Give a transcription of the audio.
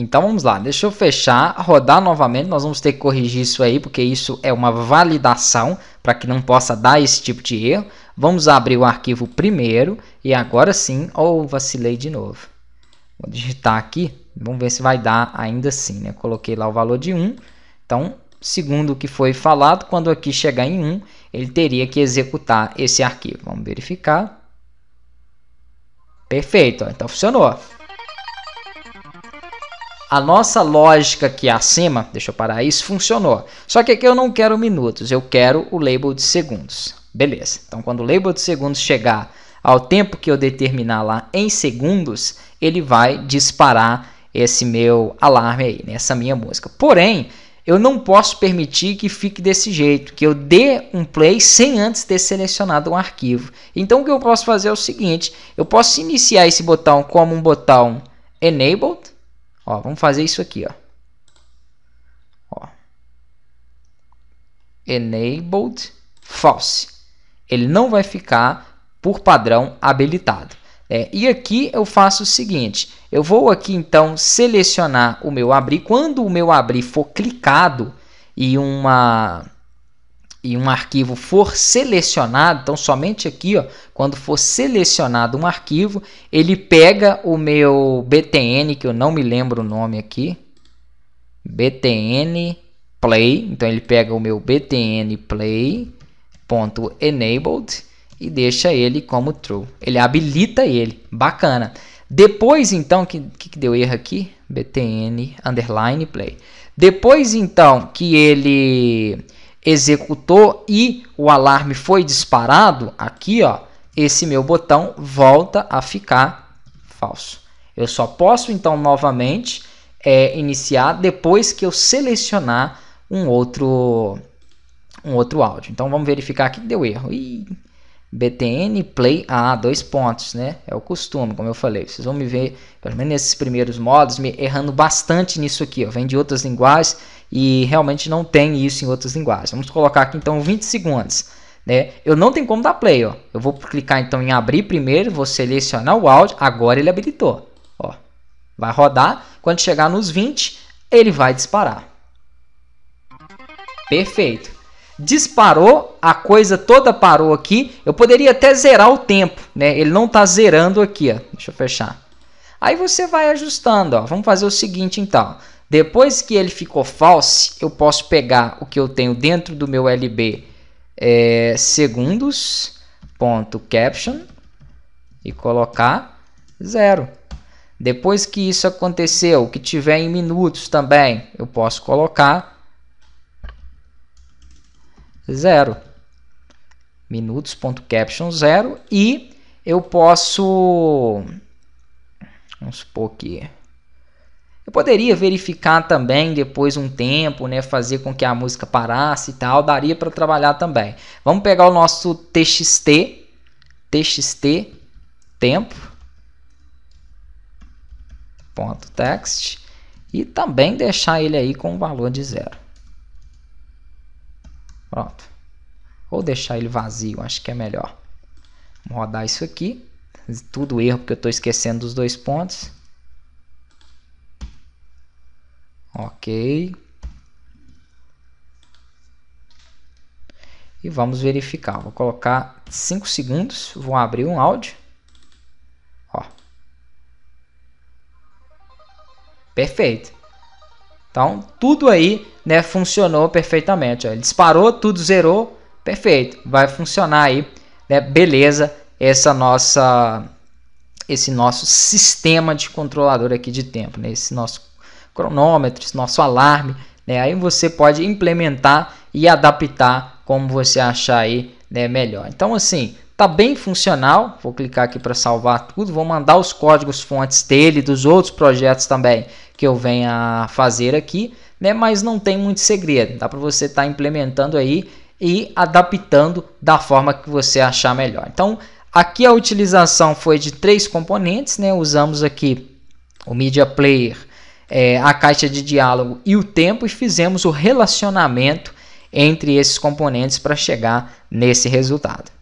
Então vamos lá, deixa eu fechar, rodar novamente, nós vamos ter que corrigir isso aí, porque isso é uma validação para que não possa dar esse tipo de erro. Vamos abrir o arquivo primeiro e agora sim, ou oh, vacilei de novo. Vou digitar aqui, vamos ver se vai dar ainda assim, né? Coloquei lá o valor de 1, então segundo o que foi falado, quando aqui chegar em 1, ele teria que executar esse arquivo. Vamos verificar. Perfeito, ó, então funcionou a nossa lógica é acima, deixa eu parar isso, funcionou. Só que aqui eu não quero minutos, eu quero o label de segundos. Beleza. Então, quando o label de segundos chegar ao tempo que eu determinar lá em segundos, ele vai disparar esse meu alarme aí, nessa né, minha música. Porém, eu não posso permitir que fique desse jeito, que eu dê um play sem antes ter selecionado um arquivo. Então o que eu posso fazer é o seguinte, eu posso iniciar esse botão como um botão enabled, Ó, vamos fazer isso aqui, ó. ó. Enabled false. Ele não vai ficar por padrão habilitado. É, e aqui eu faço o seguinte, eu vou aqui então selecionar o meu abrir. Quando o meu abrir for clicado e uma e um arquivo for selecionado, então somente aqui, ó, quando for selecionado um arquivo, ele pega o meu BTN, que eu não me lembro o nome aqui, BTN Play, então ele pega o meu BTN Play.enabled e deixa ele como true. Ele habilita ele, bacana. Depois então, que, que deu erro aqui? BTN underline play. Depois então que ele executou e o alarme foi disparado, aqui ó, esse meu botão volta a ficar falso. Eu só posso então novamente é, iniciar depois que eu selecionar um outro um outro áudio. Então vamos verificar aqui que deu erro. Ih, BTN Play A, ah, dois pontos, né? É o costume, como eu falei. Vocês vão me ver, pelo menos nesses primeiros modos, me errando bastante nisso aqui. Ó. Vem de outras linguagens e realmente não tem isso em outras linguagens. Vamos colocar aqui então 20 segundos. Né? Eu não tenho como dar play. Ó. Eu vou clicar então em abrir primeiro, vou selecionar o áudio. Agora ele habilitou. Ó. Vai rodar. Quando chegar nos 20, ele vai disparar. Perfeito. Disparou, a coisa toda parou aqui. Eu poderia até zerar o tempo, né? Ele não está zerando aqui, ó. Deixa eu fechar. Aí você vai ajustando, ó. Vamos fazer o seguinte então. Depois que ele ficou false, eu posso pegar o que eu tenho dentro do meu LB é, segundos.caption e colocar zero. Depois que isso aconteceu, que tiver em minutos também, eu posso colocar zero. Minutos.caption zero e eu posso, vamos supor que poderia verificar também depois um tempo, né, fazer com que a música parasse e tal, daria para trabalhar também. Vamos pegar o nosso txt, txt tempo ponto text e também deixar ele aí com o valor de zero. Pronto. Ou deixar ele vazio, acho que é melhor. Vamos rodar isso aqui. Tudo erro porque eu estou esquecendo dos dois pontos. ok. E vamos verificar, vou colocar 5 segundos, vou abrir um áudio. Ó. Perfeito. Então, tudo aí né, funcionou perfeitamente. Ó. Ele disparou, tudo zerou, perfeito. Vai funcionar aí, né, beleza, essa nossa, esse nosso sistema de controlador aqui de tempo, né, esse nosso cronômetros, nosso alarme. Né? Aí você pode implementar e adaptar como você achar aí né, melhor. Então, assim, tá bem funcional. Vou clicar aqui para salvar tudo. Vou mandar os códigos fontes dele, dos outros projetos também que eu venha fazer aqui. Né? Mas não tem muito segredo. Dá para você estar tá implementando aí e adaptando da forma que você achar melhor. Então, aqui a utilização foi de três componentes, né? Usamos aqui o Media Player é, a caixa de diálogo e o tempo e fizemos o relacionamento entre esses componentes para chegar nesse resultado.